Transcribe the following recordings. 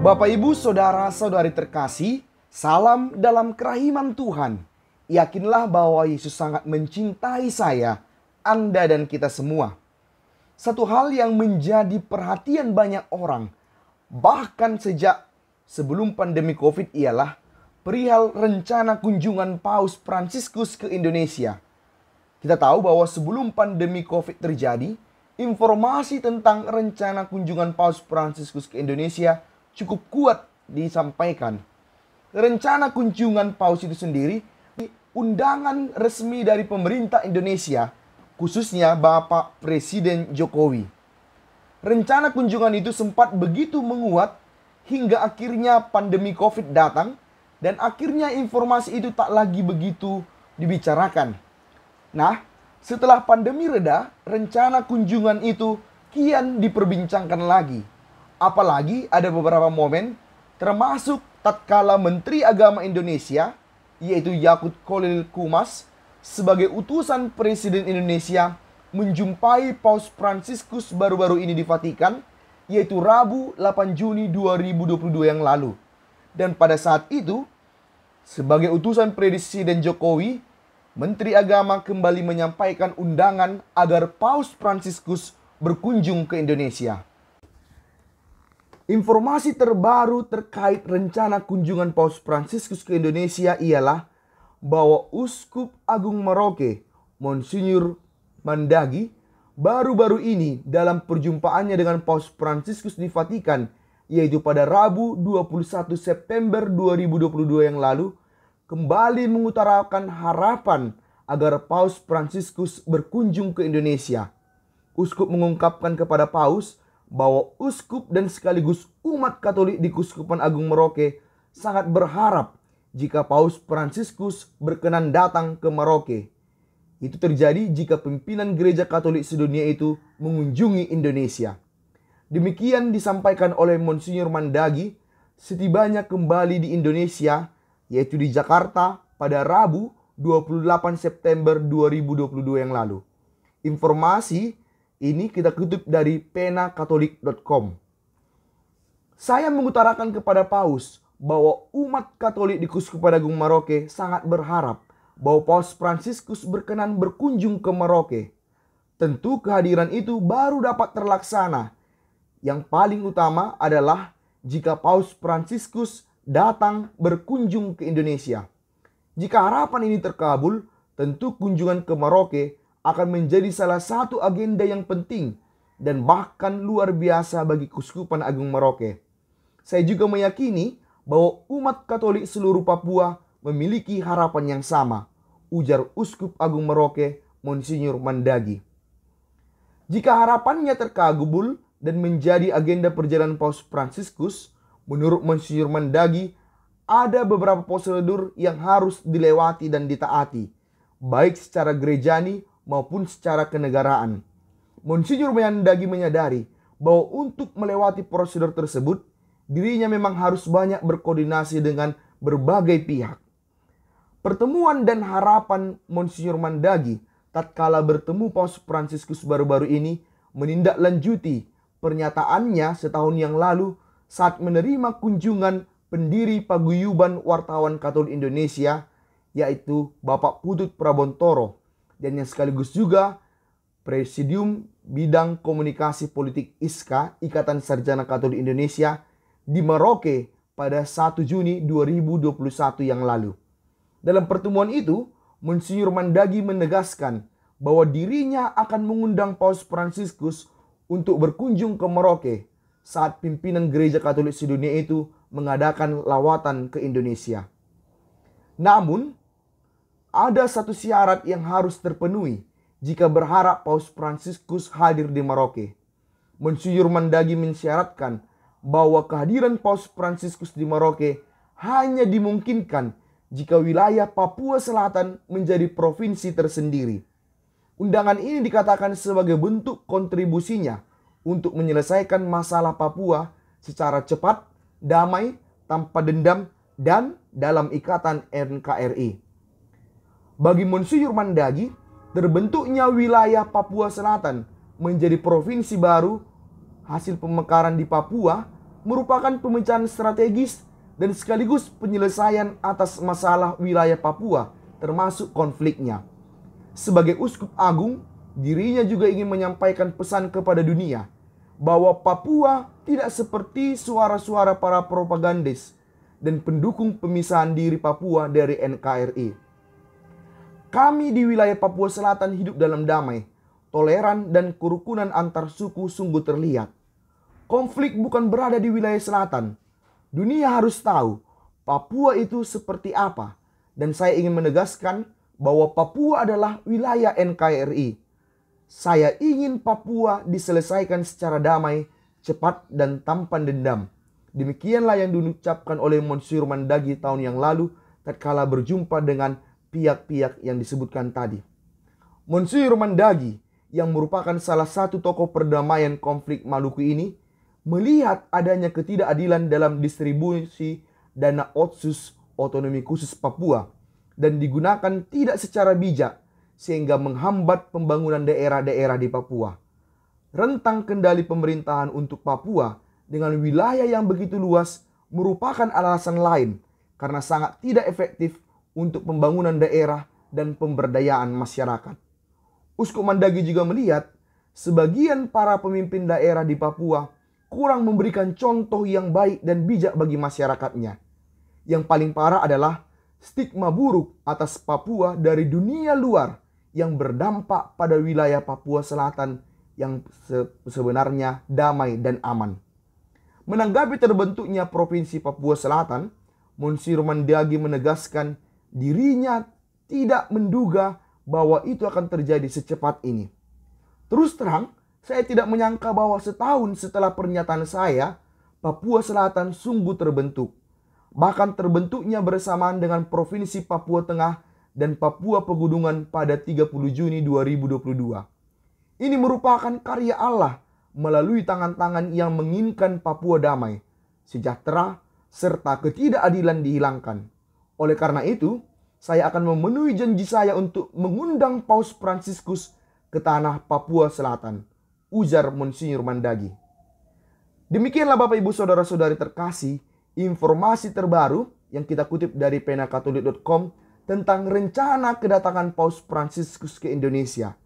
Bapak, Ibu, Saudara, Saudari terkasih, salam dalam kerahiman Tuhan. Yakinlah bahwa Yesus sangat mencintai saya, Anda dan kita semua. Satu hal yang menjadi perhatian banyak orang, bahkan sejak sebelum pandemi COVID ialah perihal rencana kunjungan Paus Fransiskus ke Indonesia. Kita tahu bahwa sebelum pandemi COVID terjadi, informasi tentang rencana kunjungan Paus Fransiskus ke Indonesia – cukup kuat disampaikan. Rencana kunjungan Paus itu sendiri undangan resmi dari pemerintah Indonesia, khususnya Bapak Presiden Jokowi. Rencana kunjungan itu sempat begitu menguat hingga akhirnya pandemi COVID datang dan akhirnya informasi itu tak lagi begitu dibicarakan. Nah, setelah pandemi reda, rencana kunjungan itu kian diperbincangkan lagi. Apalagi ada beberapa momen termasuk tatkala Menteri Agama Indonesia yaitu Yakut Kolil Kumas sebagai utusan Presiden Indonesia menjumpai Paus Fransiskus baru-baru ini di Vatikan yaitu Rabu 8 Juni 2022 yang lalu. Dan pada saat itu sebagai utusan Presiden Jokowi Menteri Agama kembali menyampaikan undangan agar Paus Fransiskus berkunjung ke Indonesia. Informasi terbaru terkait rencana kunjungan Paus Fransiskus ke Indonesia ialah bahwa Uskup Agung Merauke, Monsinyur Mandagi, baru-baru ini dalam perjumpaannya dengan Paus Fransiskus di Vatikan, yaitu pada Rabu 21 September 2022 yang lalu, kembali mengutarakan harapan agar Paus Fransiskus berkunjung ke Indonesia. Uskup mengungkapkan kepada Paus bahwa uskup dan sekaligus umat Katolik di Kuskupan Agung Merauke sangat berharap jika Paus Fransiskus berkenan datang ke Merauke. Itu terjadi jika pimpinan gereja Katolik sedunia itu mengunjungi Indonesia. Demikian disampaikan oleh Monsinyur Mandagi setibanya kembali di Indonesia, yaitu di Jakarta pada Rabu 28 September 2022 yang lalu. Informasi ini kita kutip dari penakatolik.com. Saya mengutarakan kepada Paus bahwa umat Katolik di Kuskupan Gung Maroke sangat berharap bahwa Paus Fransiskus berkenan berkunjung ke Maroke. Tentu kehadiran itu baru dapat terlaksana. Yang paling utama adalah jika Paus Fransiskus datang berkunjung ke Indonesia. Jika harapan ini terkabul, tentu kunjungan ke Maroke akan menjadi salah satu agenda yang penting dan bahkan luar biasa bagi Kuskupan Agung Merauke. Saya juga meyakini bahwa umat Katolik seluruh Papua memiliki harapan yang sama, ujar Uskup Agung Merauke Monsinyur Mandagi. Jika harapannya terkabul dan menjadi agenda perjalanan Paus Fransiskus, menurut Monsinyur Mandagi, ada beberapa prosedur yang harus dilewati dan ditaati, baik secara gerejani maupun secara kenegaraan. Monsinyur Mayandagi menyadari bahwa untuk melewati prosedur tersebut, dirinya memang harus banyak berkoordinasi dengan berbagai pihak. Pertemuan dan harapan Monsinyur Mandagi tatkala bertemu Paus Fransiskus baru-baru ini menindaklanjuti pernyataannya setahun yang lalu saat menerima kunjungan pendiri paguyuban wartawan Katolik Indonesia yaitu Bapak Putut Prabontoro dan yang sekaligus juga Presidium Bidang Komunikasi Politik ISKA Ikatan Sarjana Katolik Indonesia di Merauke pada 1 Juni 2021 yang lalu. Dalam pertemuan itu, Monsinyur Mandagi menegaskan bahwa dirinya akan mengundang Paus Fransiskus untuk berkunjung ke Merauke saat pimpinan Gereja Katolik Sedunia itu mengadakan lawatan ke Indonesia. Namun, ada satu syarat yang harus terpenuhi jika berharap Paus Fransiskus hadir di Maroke. Monsinyur Mandagi mensyaratkan bahwa kehadiran Paus Fransiskus di Maroke hanya dimungkinkan jika wilayah Papua Selatan menjadi provinsi tersendiri. Undangan ini dikatakan sebagai bentuk kontribusinya untuk menyelesaikan masalah Papua secara cepat, damai, tanpa dendam, dan dalam ikatan NKRI. Bagi Monsinyur Mandagi, terbentuknya wilayah Papua Selatan menjadi provinsi baru hasil pemekaran di Papua merupakan pemecahan strategis dan sekaligus penyelesaian atas masalah wilayah Papua termasuk konfliknya. Sebagai uskup agung, dirinya juga ingin menyampaikan pesan kepada dunia bahwa Papua tidak seperti suara-suara para propagandis dan pendukung pemisahan diri Papua dari NKRI. Kami di wilayah Papua Selatan hidup dalam damai, toleran dan kerukunan antar suku sungguh terlihat. Konflik bukan berada di wilayah selatan. Dunia harus tahu Papua itu seperti apa. Dan saya ingin menegaskan bahwa Papua adalah wilayah NKRI. Saya ingin Papua diselesaikan secara damai, cepat, dan tanpa dendam. Demikianlah yang diucapkan oleh Monsieur Mandagi tahun yang lalu tatkala berjumpa dengan pihak-pihak yang disebutkan tadi. Monsieur Mandagi yang merupakan salah satu tokoh perdamaian konflik Maluku ini melihat adanya ketidakadilan dalam distribusi dana otsus otonomi khusus Papua dan digunakan tidak secara bijak sehingga menghambat pembangunan daerah-daerah di Papua. Rentang kendali pemerintahan untuk Papua dengan wilayah yang begitu luas merupakan alasan lain karena sangat tidak efektif untuk pembangunan daerah dan pemberdayaan masyarakat. Uskup Mandagi juga melihat sebagian para pemimpin daerah di Papua kurang memberikan contoh yang baik dan bijak bagi masyarakatnya. Yang paling parah adalah stigma buruk atas Papua dari dunia luar yang berdampak pada wilayah Papua Selatan yang sebenarnya damai dan aman. Menanggapi terbentuknya Provinsi Papua Selatan, Monsir Mandagi menegaskan dirinya tidak menduga bahwa itu akan terjadi secepat ini. Terus terang, saya tidak menyangka bahwa setahun setelah pernyataan saya, Papua Selatan sungguh terbentuk. Bahkan terbentuknya bersamaan dengan Provinsi Papua Tengah dan Papua Pegunungan pada 30 Juni 2022. Ini merupakan karya Allah melalui tangan-tangan yang menginginkan Papua damai, sejahtera, serta ketidakadilan dihilangkan. Oleh karena itu, saya akan memenuhi janji saya untuk mengundang Paus Fransiskus ke tanah Papua Selatan, ujar Monsinyur Mandagi. Demikianlah Bapak Ibu Saudara-saudari terkasih, informasi terbaru yang kita kutip dari penakatolik.com tentang rencana kedatangan Paus Fransiskus ke Indonesia.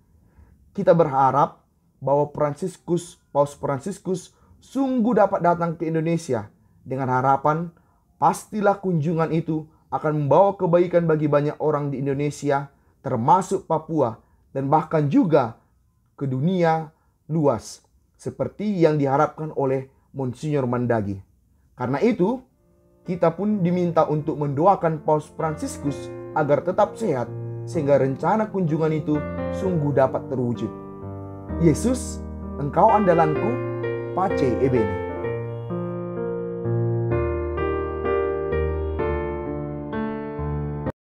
Kita berharap bahwa Fransiskus, Paus Fransiskus sungguh dapat datang ke Indonesia dengan harapan pastilah kunjungan itu akan membawa kebaikan bagi banyak orang di Indonesia, termasuk Papua, dan bahkan juga ke dunia luas, seperti yang diharapkan oleh Monsinyur Mandagi. Karena itu, kita pun diminta untuk mendoakan Paus Franciscus agar tetap sehat, sehingga rencana kunjungan itu sungguh dapat terwujud. Yesus, Engkau andalanku, Pace Ebene.